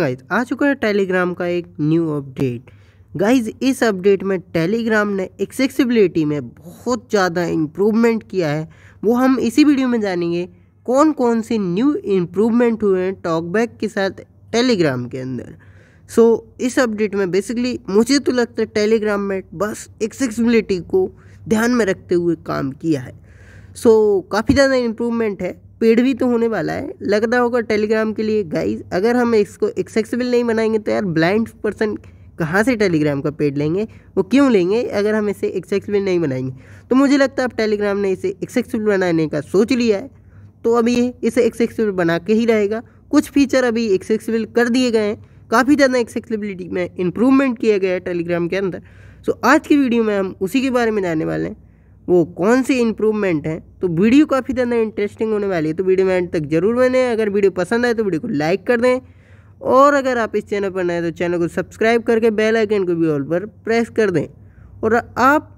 guys आ चुका है Telegram का एक न्यू अपडेट गाइज इस अपडेट में टेलीग्राम ने एक्सेसिबिलिटी में बहुत ज़्यादा इम्प्रूवमेंट किया है वो हम इसी वीडियो में जानेंगे कौन कौन से न्यू इम्प्रूवमेंट हुए हैं टॉकबैक के साथ टेलीग्राम के अंदर सो so, इस अपडेट में बेसिकली मुझे तो लगता है टेलीग्राम में बस एक्सेसिबिलिटी को ध्यान में रखते हुए काम किया है सो so, काफ़ी ज़्यादा इम्प्रूवमेंट है पेड़ भी तो होने वाला है लग रहा होगा टेलीग्राम के लिए गाइज अगर हम इसको एक्सेसिबल नहीं बनाएंगे तो यार ब्लाइंड पर्सन कहाँ से टेलीग्राम का पेड लेंगे वो क्यों लेंगे अगर हम इसे एक्सेसिबल नहीं बनाएंगे तो मुझे लगता है अब टेलीग्राम ने इसे एक्सेसिबल बनाने का सोच लिया है तो अभी इसे एक्सेसिबल बना के ही रहेगा कुछ फीचर अभी एक्सेसिबल कर दिए गए हैं काफ़ी ज़्यादा एक्सेसिबिलिटी में इम्प्रूवमेंट किया गया है टेलीग्राम के अंदर सो आज की वीडियो में हम उसी के बारे में जानने वाले हैं वो कौन सी इम्प्रूवमेंट है तो वीडियो काफ़ी ज़्यादा इंटरेस्टिंग होने वाली है तो वीडियो में एंड तक जरूर बने अगर वीडियो पसंद आए तो वीडियो को लाइक कर दें और अगर आप इस चैनल पर नए तो चैनल को सब्सक्राइब करके बेल आइकन को भी ऑल पर प्रेस कर दें और आप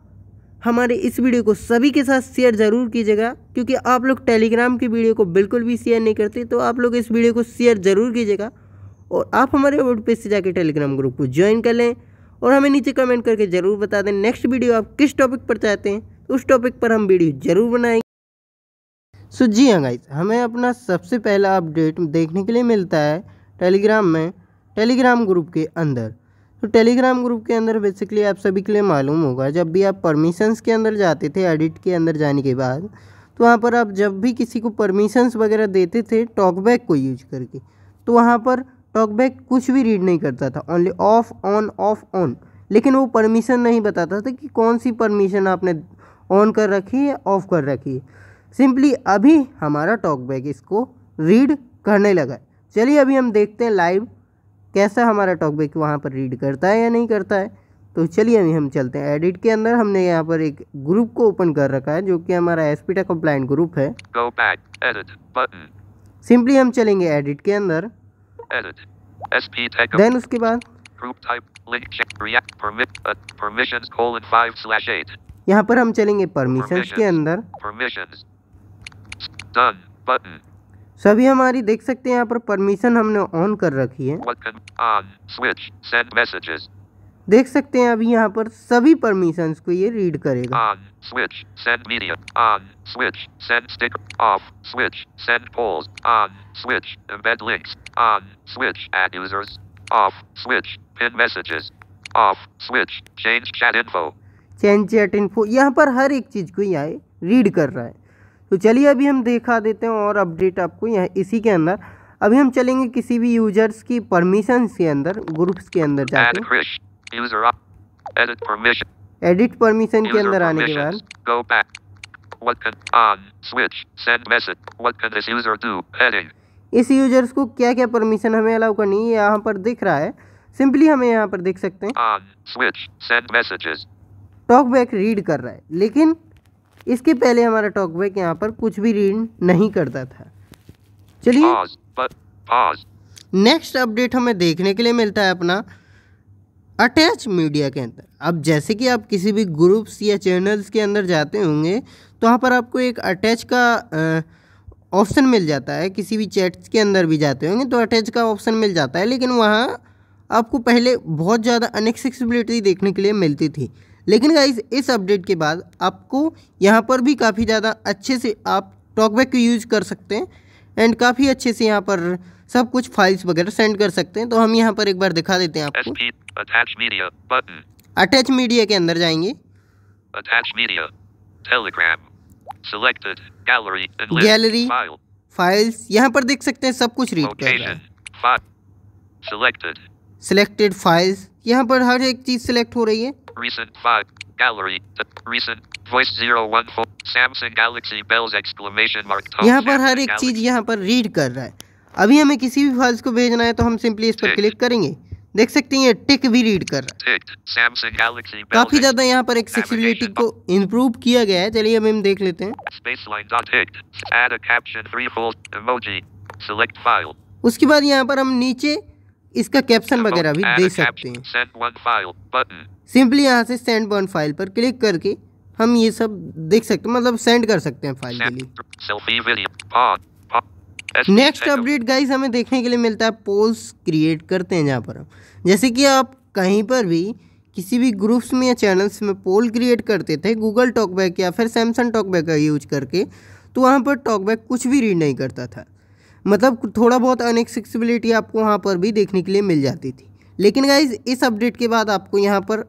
हमारे इस वीडियो को सभी के साथ शेयर ज़रूर कीजिएगा क्योंकि आप लोग टेलीग्राम की वीडियो को बिल्कुल भी शेयर नहीं करते तो आप लोग इस वीडियो को शेयर ज़रूर कीजिएगा और आप हमारे वेब पेज से जाकर टेलीग्राम ग्रुप को ज्वाइन कर लें और हमें नीचे कमेंट करके ज़रूर बता दें नेक्स्ट वीडियो आप किस टॉपिक पर चाहते हैं उस टॉपिक पर हम वीडियो जरूर बनाएंगे सो जी हाँ गाइस हमें अपना सबसे पहला अपडेट देखने के लिए मिलता है टेलीग्राम में टेलीग्राम ग्रुप के अंदर तो टेलीग्राम ग्रुप के अंदर बेसिकली आप सभी के लिए मालूम होगा जब भी आप परमिशंस के अंदर जाते थे एडिट के अंदर जाने के बाद तो वहाँ पर आप जब भी किसी को परमिशंस वगैरह देते थे टॉकबैक को यूज करके तो वहाँ पर टॉकबैक कुछ भी रीड नहीं करता था only off on off on लेकिन वो परमिशन नहीं बताता था कि कौन सी परमिशन आपने ऑन कर रखी है ऑफ कर रखी है सिंपली अभी हमारा टॉकबैक इसको रीड करने लगा है चलिए अभी हम देखते हैं लाइव कैसा हमारा टॉकबैक वहाँ पर रीड करता है या नहीं करता है तो चलिए अभी हम चलते हैं एडिट के अंदर हमने यहाँ पर एक ग्रुप को ओपन कर रखा है जो कि हमारा एसपीटा कंप्लाइंट ग्रुप है सिंपली हम चलेंगे एडिट के अंदर देन उसके बाद यहाँ पर हम चलेंगे परमिशन के अंदर सभी हमारी देख सकते हैं यहाँ पर परमिशन हमने ऑन कर रखी है देख सकते हैं अभी यहाँ पर सभी परमिशन को ये रीड करेगा on, switch, send media, on, switch, send stick, off, switch, send polls, on, switch, embed links, on, switch, add users, off, switch, pin messages, off, switch, change chat info, change at info यहाँ पर हर एक चीज़ को यहाँ read कर रहा है तो चलिए अभी हम देखा देते हैं और अपडेट आपको यहाँ इसी के अंदर अभी हम चलेंगे किसी भी यूजर्स की परमिशन के अंदर ग्रुप्स के अंदर जाके एडिट परमिशन के अंदर आने के बाद um, इस यूजर्स को क्या क्या परमिशन हमें अलाउ करनी है यहाँ पर दिख रहा है सिंपली हमें यहाँ पर देख सकते हैं um, टॉक बैक रीड कर रहा है लेकिन इसके पहले हमारा टॉक बैक यहाँ पर कुछ भी रीड नहीं करता था चलिए नेक्स्ट अपडेट हमें देखने के लिए मिलता है अपना अटैच मीडिया के अंदर अब जैसे कि आप किसी भी ग्रुप्स या चैनल्स के अंदर जाते होंगे तो वहाँ पर आपको एक अटैच का ऑप्शन मिल जाता है किसी भी चैट्स के अंदर भी जाते होंगे तो अटैच का ऑप्शन मिल जाता है लेकिन वहाँ आपको पहले बहुत ज़्यादा अनएक्सेसिबिलिटी देखने के लिए मिलती थी लेकिन गाइज इस अपडेट के बाद आपको यहाँ पर भी काफ़ी ज़्यादा अच्छे से आप टॉकबैक को यूज कर सकते हैं एंड काफ़ी अच्छे से यहाँ पर सब कुछ फाइल्स वगैरह सेंड कर सकते हैं तो हम यहाँ पर एक बार दिखा देते हैं आपको अटैच मीडिया के अंदर जाएंगे गैलरी फाइल्स यहाँ पर देख सकते हैं सब कुछ रीड कर रहा है सिलेक्टेड फाइल्स यहाँ पर हर एक चीज सिलेक्ट हो रही है Recent five gallery recent voice zero one four Samsung Galaxy bells exclamation mark यहाँ पर हर एक चीज यहाँ पर रीड कर रहा है अभी हमें किसी भी फाइल्स को भेजना है तो हम सिंपली इस पर क्लिक करेंगे देख सकते हैं टिक भी रीड कर रहा है काफी ज्यादा यहाँ पर एक्सेसिबिलिटी को इम्प्रूव किया गया है चलिए अब हम देख लेते हैं उसके बाद यहाँ पर हम नीचे इसका कैप्शन वगैरह भी दे सकते हैं सिंपली यहाँ से सेंड वन फाइल पर क्लिक करके हम ये सब देख सकते हैं मतलब सेंड कर सकते हैं फाइल के लिए नेक्स्ट अपडेट गाइस हमें देखने के लिए मिलता है पोल्स क्रिएट करते हैं जहाँ पर हम जैसे कि आप कहीं पर भी किसी भी ग्रुप्स में या चैनल्स में पोल क्रिएट करते थे गूगल टॉकबैक या फिर सैमसंग टॉकबैक का यूज करके तो वहाँ पर टॉकबैक कुछ भी रीड नहीं करता था मतलब थोड़ा बहुत अनएक्सेसिबिलिटी आपको वहाँ पर भी देखने के लिए मिल जाती थी लेकिन गाइज इस अपडेट के बाद आपको यहाँ पर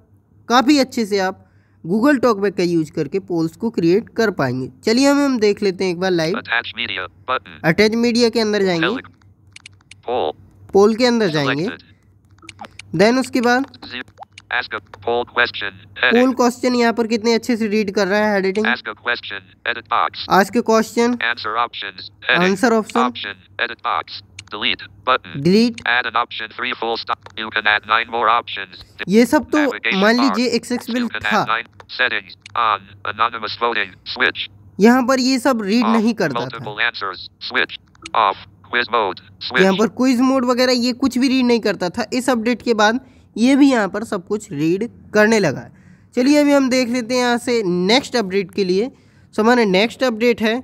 काफ़ी अच्छे से आप गूगल टॉकबैक का यूज करके पोल्स को क्रिएट कर पाएंगे चलिए हमें हम देख लेते हैं एक बार लाइव अटैच मीडिया के अंदर जाएंगे पोल के अंदर जाएंगे देन उसके बाद पोल क्वेश्चन यहाँ पर कितने अच्छे से रीड कर रहा है एडिटिंग आज के क्वेश्चन आंसर ऑप्शन डिलीट ये सब तो मान लीजिए एक्सेसिबल था यहाँ पर ये सब रीड नहीं करता था यहाँ पर क्विज मोड वगैरह ये कुछ भी रीड नहीं करता था इस अपडेट के बाद ये भी यहाँ पर सब कुछ रीड करने लगा है चलिए अभी हम देख लेते हैं यहाँ से नेक्स्ट अपडेट के लिए सो हमारा नेक्स्ट अपडेट है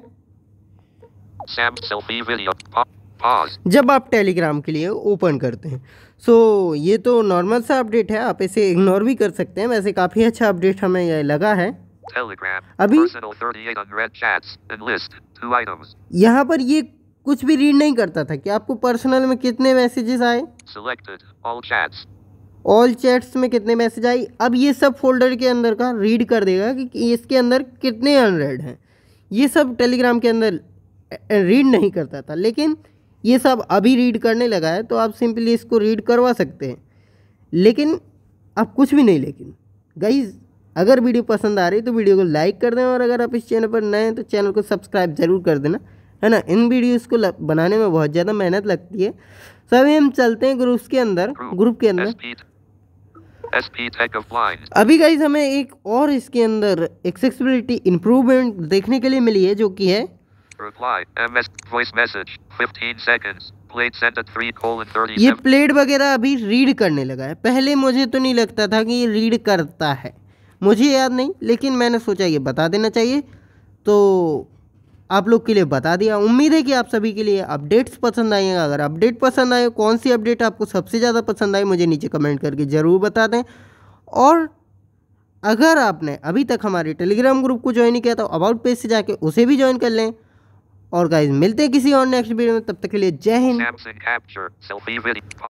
जब आप टेलीग्राम के लिए ओपन करते हैं सो so, ये तो नॉर्मल सा अपडेट है आप इसे इग्नोर भी कर सकते हैं वैसे काफ़ी अच्छा अपडेट हमें यह लगा है Telegram, अभी यहाँ पर ये कुछ भी रीड नहीं करता था कि आपको पर्सनल में कितने मैसेजेस आए ऑल चैट्स में कितने मैसेज आई अब ये सब फोल्डर के अंदर का रीड कर देगा कि इसके अंदर कितने अनरेड हैं ये सब टेलीग्राम के अंदर रीड नहीं करता था लेकिन ये सब अभी रीड करने लगा है तो आप सिंपली इसको रीड करवा सकते हैं लेकिन आप कुछ भी नहीं लेकिन गाइज अगर वीडियो पसंद आ रही तो वीडियो को लाइक कर देना और अगर आप इस चैनल पर नए हैं तो चैनल को सब्सक्राइब ज़रूर कर देना है ना इन वीडियोज़ को बनाने में बहुत ज़्यादा मेहनत लगती है सभी हम चलते हैं ग्रुप्स के अंदर ग्रुप के अंदर अभी गाइज हमें एक और इसके अंदर एक्सेसिबिलिटी इम्प्रूवमेंट देखने के लिए मिली है जो कि है ये प्लेट वगैरह अभी रीड करने लगा है पहले मुझे तो नहीं लगता था कि ये रीड करता है मुझे याद नहीं लेकिन मैंने सोचा ये बता देना चाहिए तो आप लोग के लिए बता दिया उम्मीद है कि आप सभी के लिए अपडेट्स पसंद आएंगे अगर अपडेट पसंद आए कौन सी अपडेट आपको सबसे ज़्यादा पसंद आई मुझे नीचे कमेंट करके ज़रूर बता दें और अगर आपने अभी तक हमारे टेलीग्राम ग्रुप को ज्वाइन नहीं किया तो अबाउट पेज से जाके उसे भी ज्वाइन कर लें और गाइज मिलते हैं किसी और नेक्स्ट वीडियो में तब तक के लिए जय हिंद